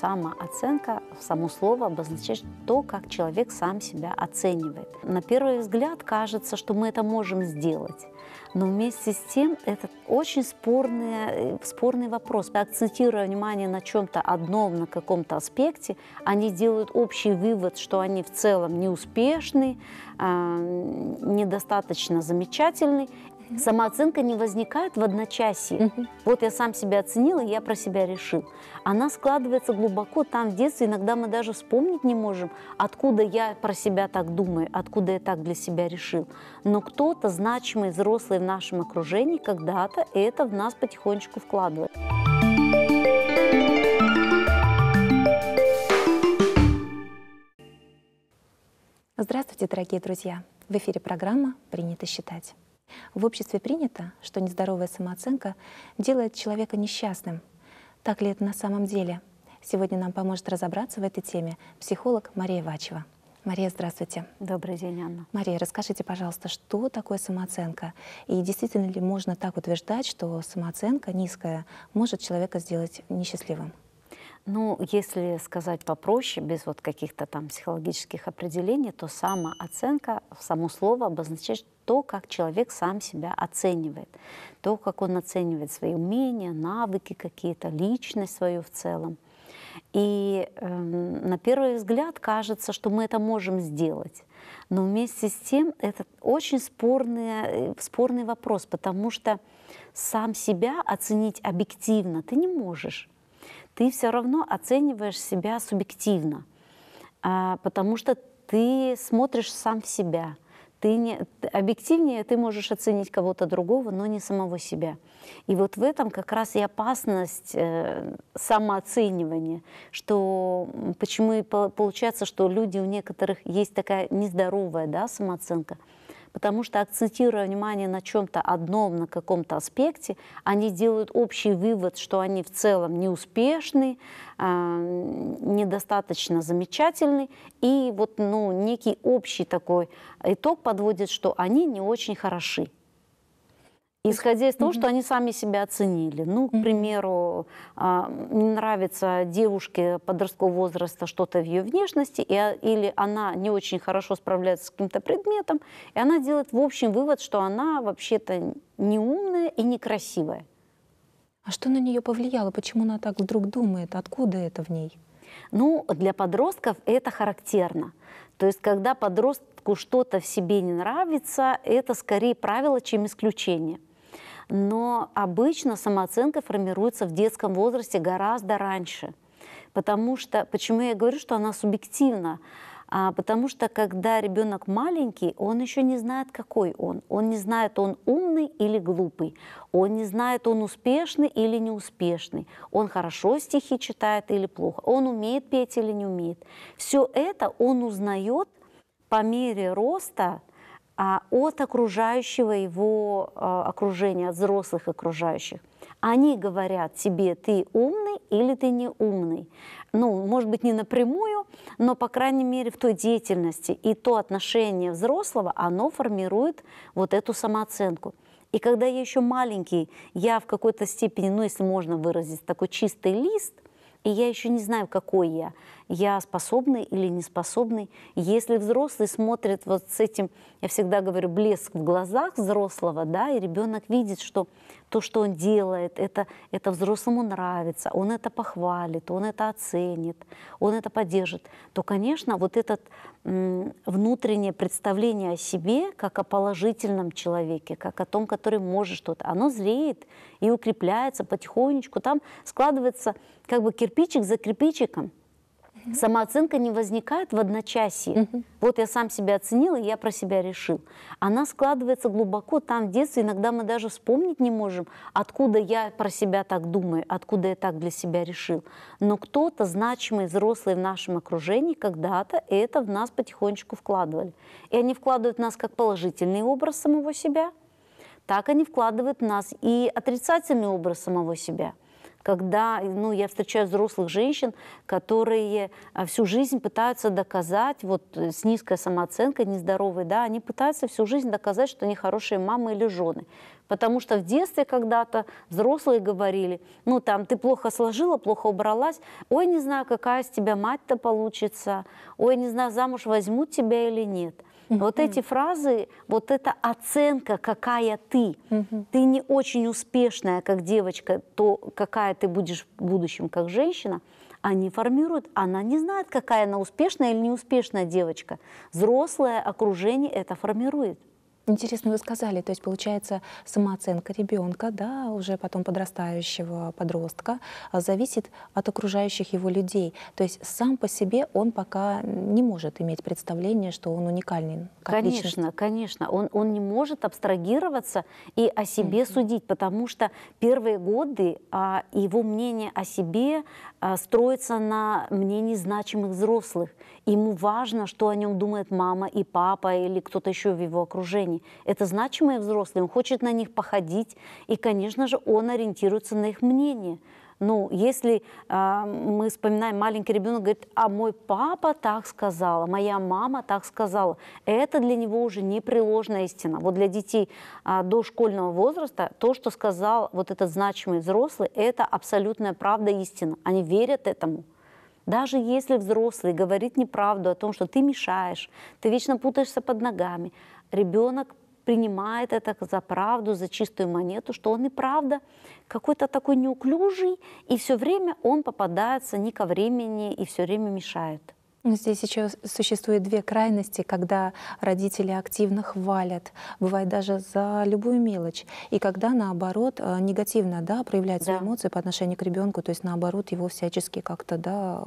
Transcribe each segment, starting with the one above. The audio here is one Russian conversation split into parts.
Самооценка, само слово обозначает то, как человек сам себя оценивает. На первый взгляд кажется, что мы это можем сделать. Но вместе с тем это очень спорный, э, спорный вопрос. Акцентируя внимание на чем-то одном, на каком-то аспекте, они делают общий вывод, что они в целом неуспешны, а, недостаточно замечательны Самооценка не возникает в одночасье. Вот я сам себя оценила, я про себя решил. Она складывается глубоко там в детстве. Иногда мы даже вспомнить не можем, откуда я про себя так думаю, откуда я так для себя решил. Но кто-то значимый, взрослый в нашем окружении когда-то это в нас потихонечку вкладывает. Здравствуйте, дорогие друзья! В эфире программа «Принято считать». В обществе принято, что нездоровая самооценка делает человека несчастным. Так ли это на самом деле? Сегодня нам поможет разобраться в этой теме психолог Мария Вачева. Мария, здравствуйте. Добрый день, Анна. Мария, расскажите, пожалуйста, что такое самооценка? И действительно ли можно так утверждать, что самооценка низкая может человека сделать несчастливым? Ну, если сказать попроще, без вот каких-то там психологических определений, то самооценка, само слово обозначает то, как человек сам себя оценивает, то, как он оценивает свои умения, навыки какие-то, личность свою в целом. И э, на первый взгляд кажется, что мы это можем сделать. Но вместе с тем это очень спорный, э, спорный вопрос, потому что сам себя оценить объективно ты не можешь ты все равно оцениваешь себя субъективно, а, потому что ты смотришь сам в себя. Ты не, объективнее ты можешь оценить кого-то другого, но не самого себя. И вот в этом как раз и опасность э, самооценивания, что почему и получается, что люди у некоторых есть такая нездоровая да, самооценка – потому что акцентируя внимание на чем-то одном, на каком-то аспекте, они делают общий вывод, что они в целом неуспешны, а, недостаточно замечательны, и вот ну, некий общий такой итог подводит, что они не очень хороши. Исходя из того, mm-hmm. что они сами себя оценили. Ну, к mm-hmm. примеру, а, не нравится девушке подросткового возраста что-то в ее внешности, и, а, или она не очень хорошо справляется с каким-то предметом, и она делает в общем вывод, что она вообще-то не умная и некрасивая. А что на нее повлияло? Почему она так вдруг думает? Откуда это в ней? Ну, для подростков это характерно. То есть, когда подростку что-то в себе не нравится, это скорее правило, чем исключение но обычно самооценка формируется в детском возрасте гораздо раньше. Потому что, почему я говорю, что она субъективна? А, потому что когда ребенок маленький, он еще не знает, какой он. Он не знает, он умный или глупый. Он не знает, он успешный или неуспешный. Он хорошо стихи читает или плохо. Он умеет петь или не умеет. Все это он узнает по мере роста а, от окружающего его а, окружения, от взрослых окружающих. Они говорят тебе, ты умный или ты не умный. Ну, может быть, не напрямую, но, по крайней мере, в той деятельности и то отношение взрослого, оно формирует вот эту самооценку. И когда я еще маленький, я в какой-то степени, ну, если можно выразить, такой чистый лист – и я еще не знаю, какой я. Я способный или не способный. Если взрослый смотрит вот с этим, я всегда говорю, блеск в глазах взрослого, да, и ребенок видит, что то, что он делает, это, это взрослому нравится, он это похвалит, он это оценит, он это поддержит, то, конечно, вот это внутреннее представление о себе как о положительном человеке, как о том, который может что-то, оно зреет и укрепляется потихонечку. Там складывается как бы кирпичик за кирпичиком – Самооценка не возникает в одночасье. Угу. Вот я сам себя оценил, и я про себя решил. Она складывается глубоко там в детстве. Иногда мы даже вспомнить не можем, откуда я про себя так думаю, откуда я так для себя решил. Но кто-то значимый, взрослый в нашем окружении когда-то это в нас потихонечку вкладывали. И они вкладывают в нас как положительный образ самого себя, так они вкладывают в нас и отрицательный образ самого себя когда ну, я встречаю взрослых женщин, которые а, всю жизнь пытаются доказать, вот э, с низкой самооценкой, нездоровой, да, они пытаются всю жизнь доказать, что они хорошие мамы или жены. Потому что в детстве когда-то взрослые говорили, ну там ты плохо сложила, плохо убралась, ой, не знаю, какая из тебя мать-то получится, ой, не знаю, замуж возьмут тебя или нет – mm Вот эти фразы, вот эта оценка, какая ты, mm ты не очень успешная как девочка, то какая ты будешь в будущем как женщина, они формируют. Она не знает, какая она успешная или неуспешная девочка. Взрослое окружение это формирует. Интересно вы сказали, то есть получается самооценка ребенка, да, уже потом подрастающего подростка, а, зависит от окружающих его людей. То есть сам по себе он пока не может иметь представление, что он уникальный. Как конечно, личность. конечно, он, он не может абстрагироваться и о себе mm-hmm. судить, потому что первые годы а, его мнение о себе а, строится на мнении значимых взрослых. Ему важно, что о нем думает мама и папа или кто-то еще в его окружении. Это значимые взрослые, он хочет на них походить, и, конечно же, он ориентируется на их мнение. Ну, если э, мы вспоминаем маленький ребенок, говорит, а мой папа так сказал, а моя мама так сказала, это для него уже непреложная истина. Вот для детей э, а, до школьного возраста то, что сказал вот этот значимый взрослый, это абсолютная правда истина. Они верят этому. Даже если взрослый говорит неправду о том, что ты мешаешь, ты вечно путаешься под ногами, ребенок принимает это за правду, за чистую монету, что он и правда какой-то такой неуклюжий, и все время он попадается не ко времени и все время мешает. Ну, здесь еще существует две крайности, когда родители активно хвалят, бывает даже за любую мелочь, и когда наоборот э, негативно да, проявляют да. эмоции по отношению к ребенку, то есть наоборот его всячески как-то да,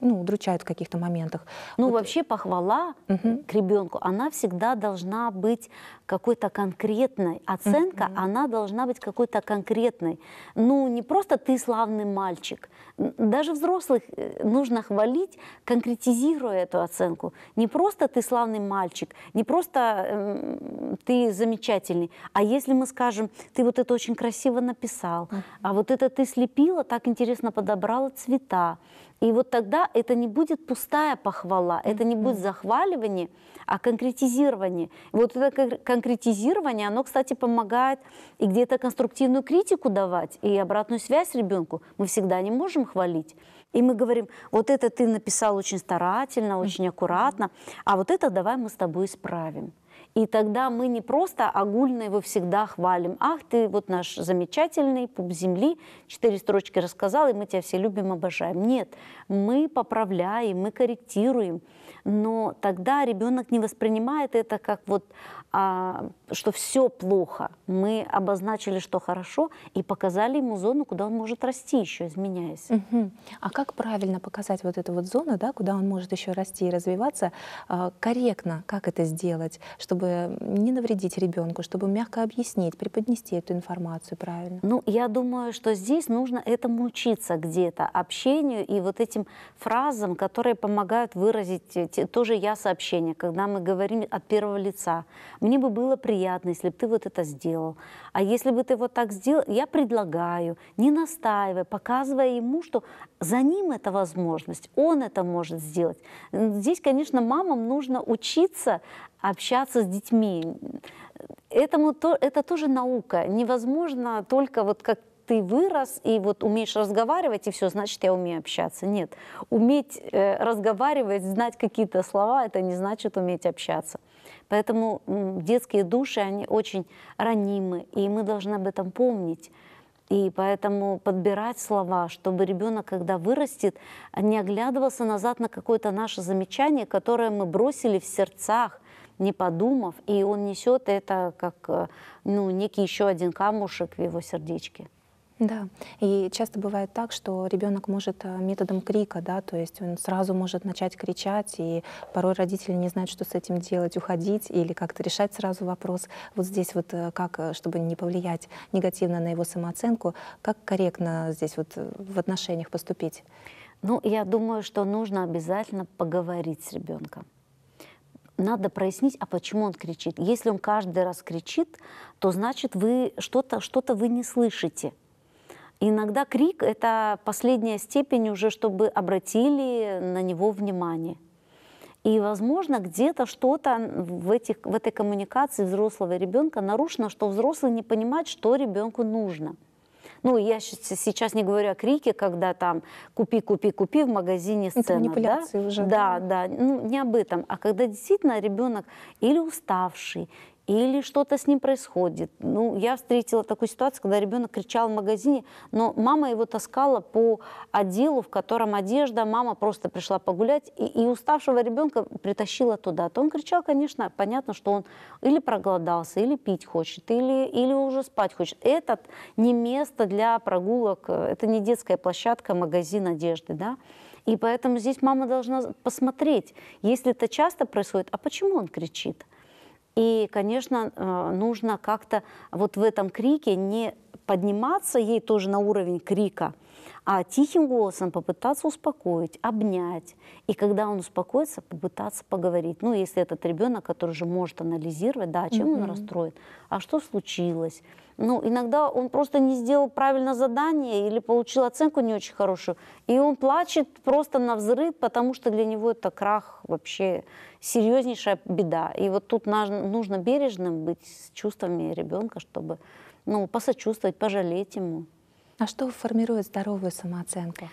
ну, удручают в каких-то моментах. Ну, вот. вообще похвала угу. к ребенку, она всегда должна быть какой-то конкретной. Оценка, угу. она должна быть какой-то конкретной. Ну, не просто ты славный мальчик. Даже взрослых э, нужно хвалить, конкретизируя эту оценку. Не просто ты славный мальчик, не просто э, ты замечательный. А если мы скажем, ты вот это очень красиво написал, угу. а вот это ты слепила, так интересно подобрала цвета, и вот тогда это не будет пустая похвала, это не будет захваливание, а конкретизирование. вот это конкретизирование, оно, кстати, помогает и где-то конструктивную критику давать, и обратную связь ребенку. Мы всегда не можем хвалить. И мы говорим, вот это ты написал очень старательно, очень аккуратно, а вот это давай мы с тобой исправим. И тогда мы не просто огульно его всегда хвалим. Ах, ты вот наш замечательный пуп земли, четыре строчки рассказал, и мы тебя все любим, обожаем. Нет, мы поправляем, мы корректируем. Но тогда ребенок не воспринимает это как вот а, что все плохо. Мы обозначили, что хорошо, и показали ему зону, куда он может расти еще, изменяясь. Угу. А как правильно показать вот эту вот зону, да, куда он может еще расти и развиваться, а, корректно, как это сделать, чтобы не навредить ребенку, чтобы мягко объяснить, преподнести эту информацию правильно? Ну, я думаю, что здесь нужно этому учиться где-то, общению и вот этим фразам, которые помогают выразить тоже я сообщение, когда мы говорим от первого лица мне бы было приятно, если бы ты вот это сделал. А если бы ты вот так сделал, я предлагаю, не настаивая, показывая ему, что за ним эта возможность, он это может сделать. Здесь, конечно, мамам нужно учиться общаться с детьми. Этому то, это тоже наука. Невозможно только вот как ты вырос и вот умеешь разговаривать, и все, значит, я умею общаться. Нет, уметь э, разговаривать, знать какие-то слова, это не значит уметь общаться. Поэтому детские души, они очень ранимы, и мы должны об этом помнить. И поэтому подбирать слова, чтобы ребенок, когда вырастет, не оглядывался назад на какое-то наше замечание, которое мы бросили в сердцах, не подумав, и он несет это как э, ну, некий еще один камушек в его сердечке. Да, и часто бывает так, что ребенок может э, методом крика, да, то есть он сразу может начать кричать, и порой родители не знают, что с этим делать, уходить или как-то решать сразу вопрос. Вот здесь вот э, как, э, чтобы не повлиять негативно на его самооценку, как корректно здесь вот в отношениях поступить? Ну, я думаю, что нужно обязательно поговорить с ребенком надо прояснить, а почему он кричит. Если он каждый раз кричит, то значит вы что-то что, -то, вы не слышите иногда крик — это последняя степень уже, чтобы обратили на него внимание. И, возможно, где-то что-то в, этих, в этой коммуникации взрослого и ребенка нарушено, что взрослый не понимает, что ребенку нужно. Ну, я сейчас не говорю о крике, когда там купи, купи, купи в магазине сцена. Это манипуляции да? уже. Да, да, да. Ну, не об этом, а когда действительно ребенок или уставший, или что-то с ним происходит. Ну, я встретила такую ситуацию, когда ребенок кричал в магазине, но мама его таскала по отделу, в котором одежда, мама просто пришла погулять, и, и уставшего ребенка притащила туда. То он кричал, конечно, понятно, что он или проголодался, или пить хочет, или, или уже спать хочет. Это не место для прогулок, это не детская площадка, магазин одежды, да. И поэтому здесь мама должна посмотреть, если это часто происходит, а почему он кричит? И, конечно, э, нужно как-то вот в этом крике не подниматься ей тоже на уровень крика, а тихим голосом попытаться успокоить, обнять. И когда он успокоится, попытаться поговорить. Ну, если этот ребенок, который же может анализировать, да, чем mm-hmm. он расстроен, а что случилось. Ну, иногда он просто не сделал правильно задание или получил оценку не очень хорошую, и он плачет просто на взрыв, потому что для него это крах вообще серьезнейшая беда. И вот тут нужно бережным быть с чувствами ребенка, чтобы ну, посочувствовать, пожалеть ему. А что формирует здоровую самооценку?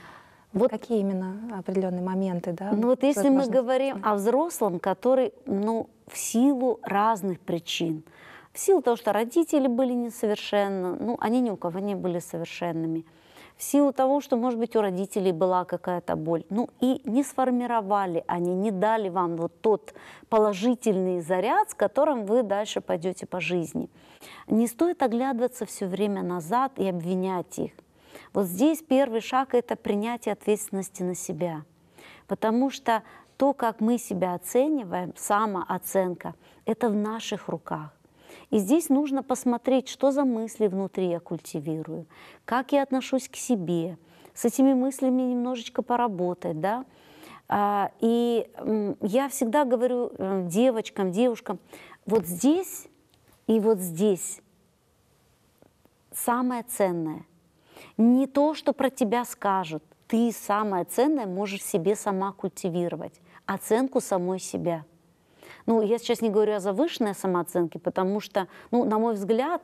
Вот какие именно определенные моменты, да? Ну вот если мы говорим о взрослом, который, ну, в силу разных причин, в силу того, что родители были несовершенны, ну, они ни у кого не были совершенными, в силу того, что, может быть, у родителей была какая-то боль. Ну и не сформировали они, не дали вам вот тот положительный заряд, с которым вы дальше пойдете по жизни. Не стоит оглядываться все время назад и обвинять их. Вот здесь первый шаг – это принятие ответственности на себя. Потому что то, как мы себя оцениваем, самооценка, это в наших руках. И здесь нужно посмотреть, что за мысли внутри я культивирую, как я отношусь к себе, с этими мыслями немножечко поработать, да. А, и я всегда говорю э, девочкам, девушкам, вот здесь и вот здесь самое ценное. Не то, что про тебя скажут. Ты самое ценное можешь себе сама культивировать. Оценку самой себя – ну, я сейчас не говорю о завышенной самооценке, потому что, ну, на мой взгляд,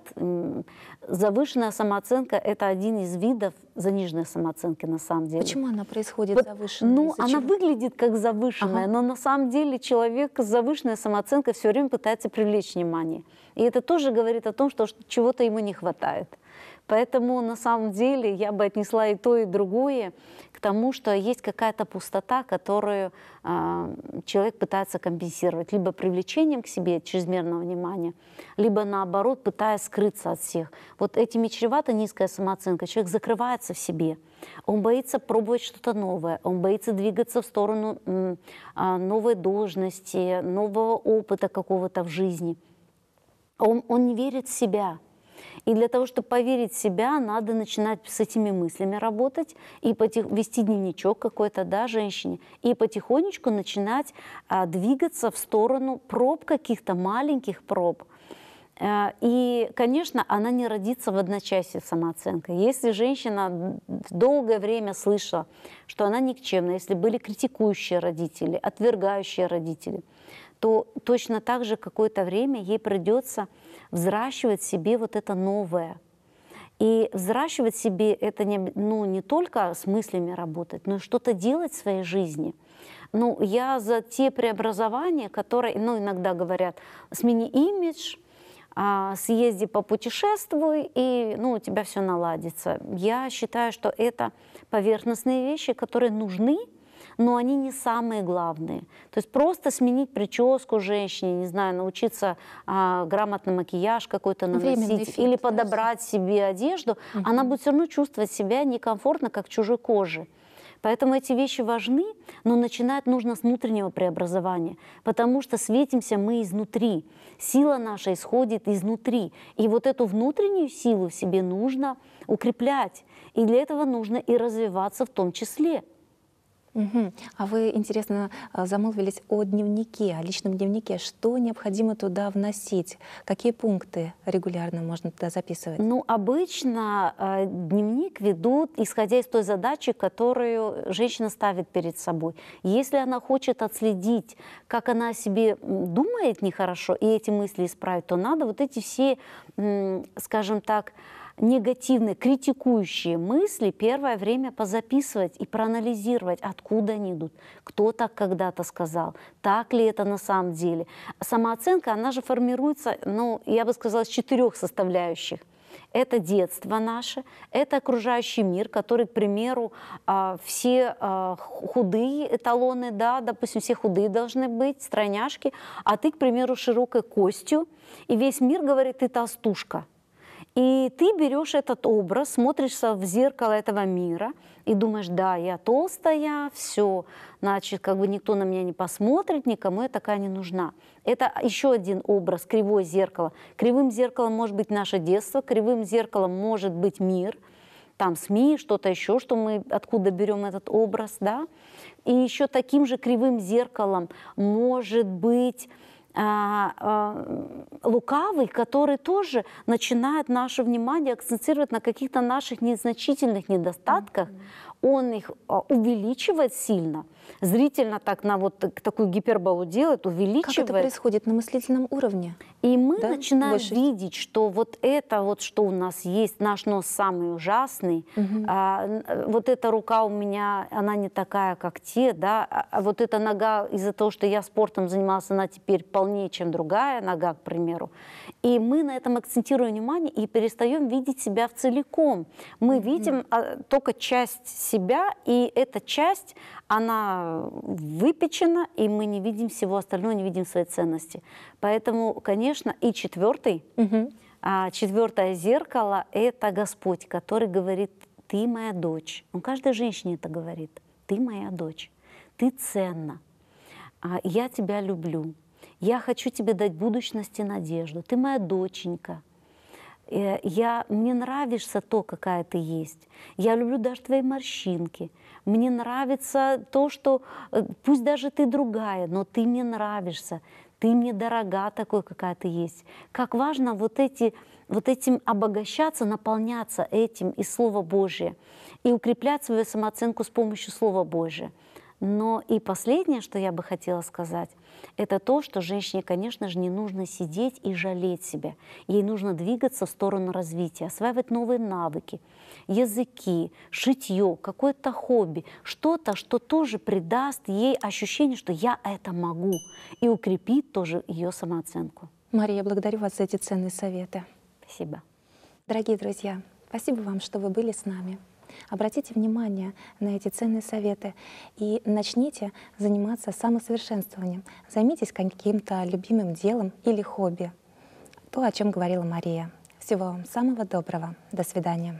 завышенная самооценка – это один из видов заниженной самооценки на самом деле. Почему она происходит вот, завышенная? Ну, она чего? выглядит как завышенная, ага. но на самом деле человек с завышенной самооценкой все время пытается привлечь внимание. И это тоже говорит о том, что чего-то ему не хватает. Поэтому на самом деле я бы отнесла и то, и другое к тому, что есть какая-то пустота, которую э, человек пытается компенсировать либо привлечением к себе чрезмерного внимания, либо наоборот, пытаясь скрыться от всех. Вот этими чревата низкая самооценка. Человек закрывается в себе. Он боится пробовать что-то новое, он боится двигаться в сторону э, новой должности, нового опыта какого-то в жизни. Он, он не верит в себя. И для того, чтобы поверить в себя, надо начинать с этими мыслями работать и потих... вести дневничок какой-то, да, женщине, и потихонечку начинать а, двигаться в сторону проб каких-то маленьких проб. Э, и, конечно, она не родится в одночасье самооценка. Если женщина долгое время слышала, что она никчемна, если были критикующие родители, отвергающие родители – то точно так же какое-то время ей придется взращивать себе вот это новое. И взращивать себе это не, ну, не только с мыслями работать, но и что-то делать в своей жизни. Ну, я за те преобразования, которые, ну, иногда говорят, смени имидж, а, съезди по путешествуй, и ну, у тебя все наладится. Я считаю, что это поверхностные вещи, которые нужны но они не самые главные. То есть просто сменить прическу женщине, не знаю, научиться а, грамотно макияж какой-то наносить эффект, или подобрать даже. себе одежду, угу. она будет все равно чувствовать себя некомфортно, как чужой коже. Поэтому эти вещи важны, но начинать нужно с внутреннего преобразования, потому что светимся мы изнутри. Сила наша исходит изнутри. И вот эту внутреннюю силу в себе нужно укреплять. И для этого нужно и развиваться в том числе. Угу. А вы, интересно, э, замолвились о дневнике, о личном дневнике. Что необходимо туда вносить? Какие пункты регулярно можно туда записывать? Ну, обычно э, дневник ведут, исходя из той задачи, которую женщина ставит перед собой. Если она хочет отследить, как она о себе думает нехорошо, и эти мысли исправить, то надо вот эти все, скажем так, негативные, критикующие мысли первое время позаписывать и проанализировать, откуда они идут, кто так когда-то сказал, так ли это на самом деле. Самооценка, она же формируется, ну, я бы сказала, с четырех составляющих. Это детство наше, это окружающий мир, который, к примеру, а, все а, худые эталоны, да, допустим, все худые должны быть, стройняшки, а ты, к примеру, широкой костью, и весь мир говорит, ты толстушка – и ты берешь этот образ, смотришься в зеркало этого мира и думаешь, да, я толстая, все, значит, как бы никто на меня не посмотрит, никому я такая не нужна. Это еще один образ, кривое зеркало. Кривым зеркалом может быть наше детство, кривым зеркалом может быть мир, там СМИ, что-то еще, что мы откуда берем этот образ, да. И еще таким же кривым зеркалом может быть а, а, лукавый, который тоже начинает наше внимание акцентировать на каких-то наших незначительных недостатках, он их а, увеличивает сильно, зрительно так на вот э, такую гиперболу делает, увеличивает. Как это происходит на мыслительном уровне? И мы да? начинаем Больше. видеть, что вот это вот, что у нас есть, наш нос самый ужасный, угу. а, вот эта рука у меня, она не такая, как те, да, а, а вот эта нога из-за того, что я спортом занималась, она теперь полнее, чем другая нога, к примеру. И мы на этом акцентируем внимание и перестаем видеть себя в целиком. Мы угу. видим а, только часть себя, и эта часть, она выпечена, и мы не видим всего остального, не видим своей ценности. Поэтому, конечно, конечно. И четвертый, угу. а, четвертое зеркало – это Господь, который говорит, ты моя дочь. Он каждой женщине это говорит. Ты моя дочь, ты ценна, а, я тебя люблю, я хочу тебе дать будущность и надежду, ты моя доченька, э, я, мне нравишься то, какая ты есть. Я люблю даже твои морщинки. Мне нравится то, что э, пусть даже ты другая, но ты мне нравишься ты мне дорога такой, какая ты есть. Как важно вот, эти, вот этим обогащаться, наполняться этим и Слово Божие и укреплять свою самооценку с помощью Слова Божия. Но и последнее, что я бы хотела сказать, это то, что женщине, конечно же, не нужно сидеть и жалеть себя. Ей нужно двигаться в сторону развития, осваивать новые навыки, языки, шитье, какое-то хобби, что-то, что тоже придаст ей ощущение, что я это могу, и укрепит тоже ее самооценку. Мария, благодарю вас за эти ценные советы. Спасибо. Дорогие друзья, спасибо вам, что вы были с нами. Обратите внимание на эти ценные советы и начните заниматься самосовершенствованием. Займитесь каким-то любимым делом или хобби. То, о чем говорила Мария. Всего вам самого доброго. До свидания.